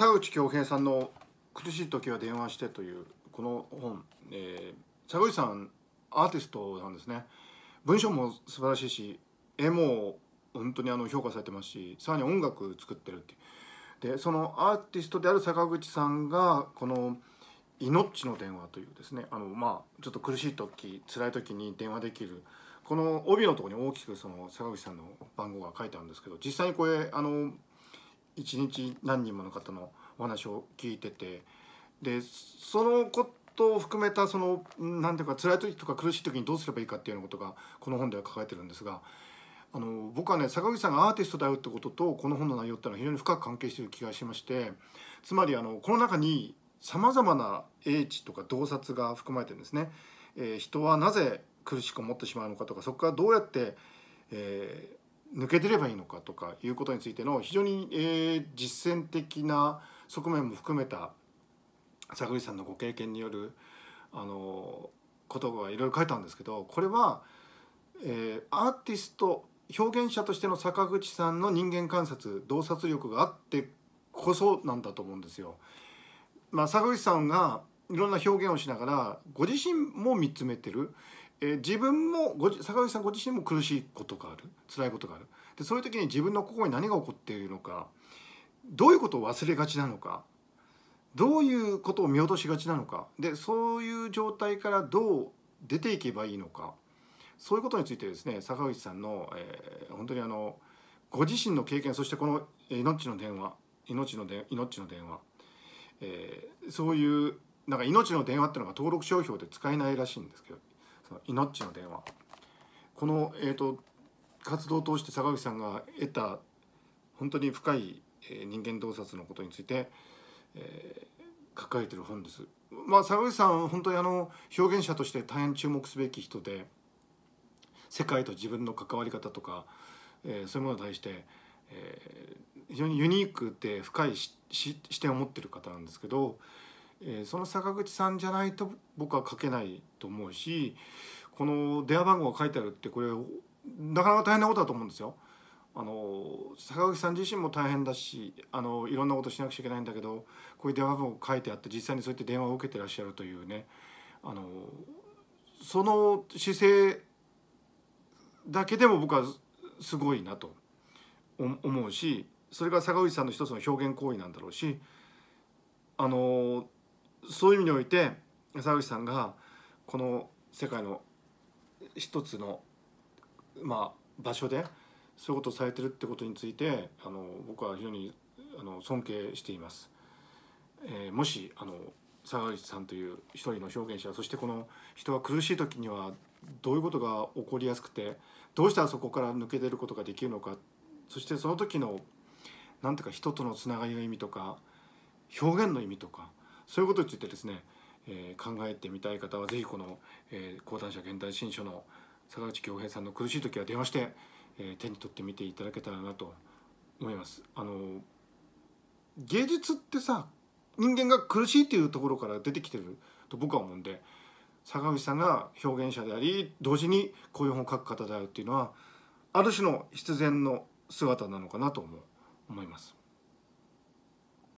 沢口恭平さんの「苦しい時は電話して」というこの本、えー、口さんアーティストなんですね文章も素晴らしいし絵も本当にあの評価されてますしさらに音楽作ってるってでそのアーティストである坂口さんがこの「命の電話」というですねあのまあちょっと苦しい時辛い時に電話できるこの帯のとこに大きくその坂口さんの番号が書いてあるんですけど実際にこれあの一日何人もの方のお話を聞いててでそのことを含めたその何ていうか辛い時とか苦しい時にどうすればいいかっていうようなことがこの本では書かれてるんですがあの僕はね坂口さんがアーティストであるってこととこの本の内容っていうのは非常に深く関係してる気がしましてつまりあのこの中にさまざまな英知とか洞察が含まれてるんですね。えー、人はなぜ苦しく思ってしまうのかとかそこからどうやって、えー抜けてればいいのかとかいうことについての非常に、えー、実践的な側面も含めた坂口さんのご経験によるあのことがいろいろ書いたんですけどこれは、えー、アーティスト表現者としての坂口さんの人間観察洞察力があってこそなんだと思うんですよ。まあ、坂口さんがいろんな表現をしながらご自身も見つめてる。えー、自分もご坂口さんご自身も苦しいことがある辛いことがあるでそういう時に自分の心に何が起こっているのかどういうことを忘れがちなのかどういうことを見落としがちなのかでそういう状態からどう出ていけばいいのかそういうことについてですね坂口さんの、えー、本当にあのご自身の経験そしてこの「命の電話」命ので「命の電話」えー、そういうなんか「命の電話」っていうのが登録商標で使えないらしいんですけどその命の電話この、えーと、活動を通して坂口さんが得た本当に深い、えー、人間洞察のことについて、えー、書かれてる本です。まあ、坂口さん本当にあの表現者として大変注目すべき人で世界と自分の関わり方とか、えー、そういうものに対して、えー、非常にユニークで深い視点を持ってる方なんですけど。えー、その坂口さんじゃないと僕は書けないと思うしこの電話番号が書いてあるってこれなかなか大変なことだと思うんですよ。あの坂口さん自身も大変だしあのいろんなことしなくちゃいけないんだけどこういう電話番号書いてあって実際にそうやって電話を受けてらっしゃるというねあのその姿勢だけでも僕はすごいなと思うしそれが坂口さんの一つの表現行為なんだろうしあのそういう意味において沢口さんがこの世界の一つの、まあ、場所でそういうことをされてるってことについてあの僕は非常にあの尊敬しています。えー、もしあの沢口さんという一人の表現者そしてこの人は苦しい時にはどういうことが起こりやすくてどうしたらそこから抜け出ることができるのかそしてその時の何ていうか人とのつながりの意味とか表現の意味とかそういうことについてですね、えー、考えてみたい方は是非この、えー、講談社現代新書の坂口恭平さんの苦しい時は電話して、え手に取ってみていただけたらなと思います。あの芸術ってさ人間が苦しいというところから出てきてると僕は思うんで坂口さんが表現者であり同時にこういう本を書く方であるっていうのはある種の必然の姿なのかなと思います。